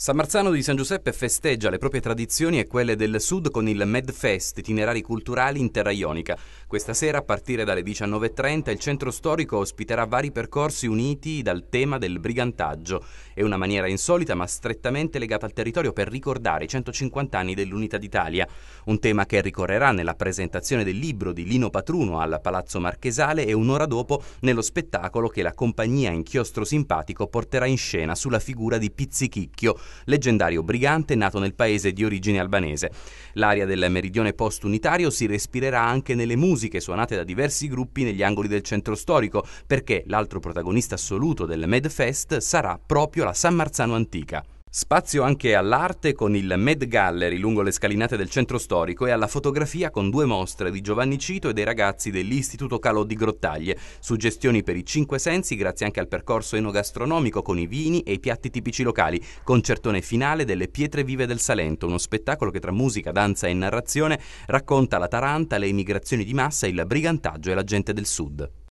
San Marzano di San Giuseppe festeggia le proprie tradizioni e quelle del sud con il Medfest, itinerari culturali in terra ionica. Questa sera, a partire dalle 19.30, il centro storico ospiterà vari percorsi uniti dal tema del brigantaggio. È una maniera insolita ma strettamente legata al territorio per ricordare i 150 anni dell'Unità d'Italia. Un tema che ricorrerà nella presentazione del libro di Lino Patruno al Palazzo Marchesale e un'ora dopo nello spettacolo che la compagnia Inchiostro Simpatico porterà in scena sulla figura di Pizzichicchio leggendario brigante nato nel paese di origine albanese. L'aria del meridione post-unitario si respirerà anche nelle musiche suonate da diversi gruppi negli angoli del centro storico, perché l'altro protagonista assoluto del Medfest sarà proprio la San Marzano antica. Spazio anche all'arte con il Med Gallery lungo le scalinate del centro storico e alla fotografia con due mostre di Giovanni Cito e dei ragazzi dell'Istituto Calò di Grottaglie, suggestioni per i cinque sensi grazie anche al percorso enogastronomico con i vini e i piatti tipici locali, concertone finale delle Pietre Vive del Salento, uno spettacolo che tra musica, danza e narrazione racconta la Taranta, le immigrazioni di massa, il brigantaggio e la gente del sud.